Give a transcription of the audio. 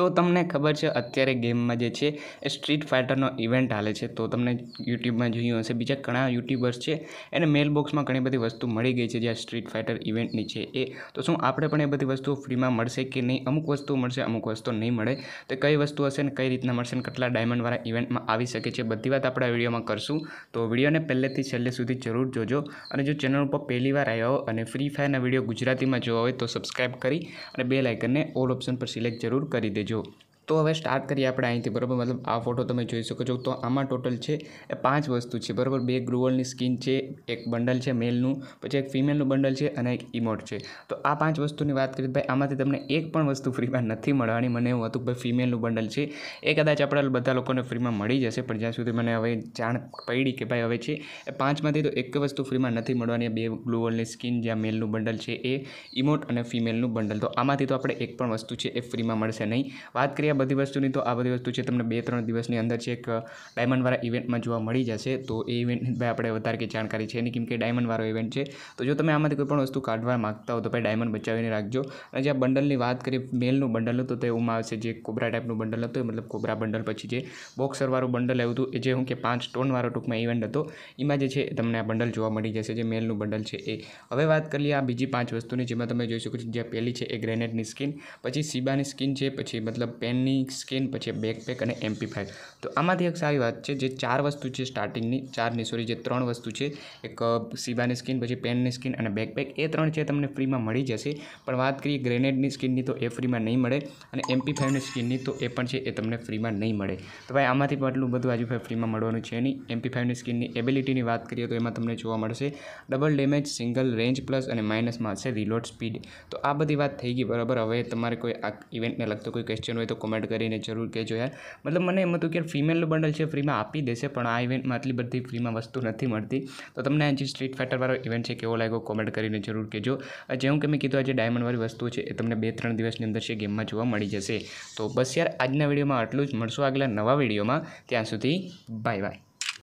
તો તમને ખબર છે અત્યારે ગેમમાં જે છે એ સ્ટ્રીટ ફાઇટરનો ઇવેન્ટ હાલે છે તો તમને યુટ્યુબમાં જોયું હશે બીજા ઘણા યુટ્યુબર્સ છે એને મેલ બોક્સમાં ઘણી બધી વસ્તુ મળી ગઈ છે જે આ સ્ટ્રીટ ફાઇટર ઇવેન્ટની છે એ તો શું આપણે પણ એ બધી વસ્તુઓ ફ્રીમાં મળશે કે નહીં અમુક વસ્તુ મળશે અમુક વસ્તુ નહીં મળે તો કઈ વસ્તુ હશે ને કઈ રીતના મળશે ને કેટલા ડાયમંડવાળા ઇવેન્ટમાં આવી શકે છે બધી વાત આપણે વિડીયોમાં કરશું તો વિડીયોને પહેલેથી છેલ્લે સુધી જરૂર જોજો અને જો ચેનલ ઉપર પહેલી વાર આવ્યા હોય અને ફ્રી ફાયરના વિડીયો ગુજરાતીમાં જોવા હોય તો સબસ્ક્રાઈબ કરી અને બે લાઇકનને ઓલ ઓપ્શન પર સિલેક્ટ જરૂર કરી દેજો 되죠. તો હવે સ્ટાર્ટ કરીએ આપણે અહીંથી બરાબર મતલબ આ ફોટો તમે જોઈ શકો છો તો આમાં ટોટલ છે એ પાંચ વસ્તુ છે બરાબર બે ગ્રુવલની સ્કિન છે એક બંડલ છે મેલનું પછી એક ફિમેલનું બંડલ છે અને એક ઇમોટ છે તો આ પાંચ વસ્તુની વાત કરીએ ભાઈ આમાંથી તમને એક પણ વસ્તુ ફ્રીમાં નથી મળવાની મને એવું હતું ભાઈ ફિમેલનું બંડલ છે એ કદાચ આપણા બધા લોકોને ફ્રીમાં મળી જશે પણ જ્યાં સુધી મને હવે જાણ પડી કે ભાઈ હવે છે એ પાંચમાંથી તો એક વસ્તુ ફ્રીમાં નથી મળવાની બે ગ્લુવલની સ્કિન જ્યાં મેલનું બંડલ છે એ ઇમોટ અને ફિમેલનું બંડલ તો આમાંથી તો આપણે એક પણ વસ્તુ છે એ ફ્રીમાં મળશે નહીં વાત કરીએ બધી વસ્તુની તો આ બધી વસ્તુ છે તમને બે ત્રણ દિવસની અંદર છે એક ડાયમંડવાળા ઇવેન્ટમાં જોવા મળી જશે તો એ ઇવેન્ટની ભાઈ આપણે વધારે કે જાણકારી છે એની કેમ કે ડાયમંડવાળો ઇવેન્ટ છે તો જો તમે આમાંથી કોઈ પણ વસ્તુ કાઢવા માગતા હો તો ભાઈ ડાયમંડ બચાવીને રાખજો અને જે આ બંડલની વાત કરીએ મેલનું બંડલ હતું તો એમાં આવશે જે કોબરા ટાઈપનું બંડલ હતું મતલબ કોબરા બંડલ પછી જે બોક્સરવાળું બંડલ આવ્યું હતું જે હું કે પાંચ ટોનવાળો ટૂંકમાં ઇવેન્ટ હતો એમાં જે છે તમને આ બંડલ જોવા મળી જશે જે મેલનું બંડલ છે એ હવે વાત કરીએ આ બીજી પાંચ વસ્તુની જેમાં તમે જોઈ શકો છો જે પહેલી છે એ ગ્રેનેડની સ્કિન પછી સીબાની સ્કિન છે પછી મતલબ પેનની એની સ્કિન પછી બેકપેક અને એમપી ફાઇવ તો આમાંથી એક સારી વાત છે જે ચાર વસ્તુ છે સ્ટાર્ટિંગની ચારની સોરી જે ત્રણ વસ્તુ છે એક સીબાની સ્કિન પછી પેનની સ્કિન અને બેકપેક એ ત્રણ છે તમને ફ્રીમાં મળી જશે પણ વાત કરીએ ગ્રેનેડની સ્કિનની તો એ ફ્રીમાં નહીં મળે અને એમપી ફાઇવની સ્કિનની તો એ પણ છે એ તમને ફ્રીમાં નહીં મળે તો ભાઈ આમાંથી પણ આટલું બધું હજુ ભાઈ ફ્રીમાં મળવાનું છે નહીં એમપી ફાઇવની સ્કિનની એબિલિટીની વાત કરીએ તો એમાં તમને જોવા મળશે double damage single range plus અને માઇનસમાં હશે રિલોડ સ્પીડ તો આ બધી વાત થઈ ગઈ બરાબર હવે તમારે કોઈ આ ઇવેન્ટને લગતો કોઈ ક્વેશ્ચન હોય તો કોમેન્ટ કમેન્ટ કરીને જરૂર કહેજો યાર મતલબ મને એમ હતું કે ફિમેલનું બંડલ છે ફ્રીમાં આપી દેશે પણ આ ઇવેન્ટમાં આટલી બધી ફ્રીમાં વસ્તુ નથી મળતી તો તમને જે સ્ટ્રીટ ફાઇટરવાળો ઇવેન્ટ છે કેવો લાગ્યો કોમેન્ટ કરીને જરૂર કહેજો જેવું કે મેં કીધું આજે ડાયમંડવાળી વસ્તુ છે એ તમને બે ત્રણ દિવસની અંદર છે ગેમમાં જોવા મળી જશે તો બસ યાર આજના વિડીયોમાં આટલું જ મળશું આગલા નવા વિડીયોમાં ત્યાં સુધી બાય બાય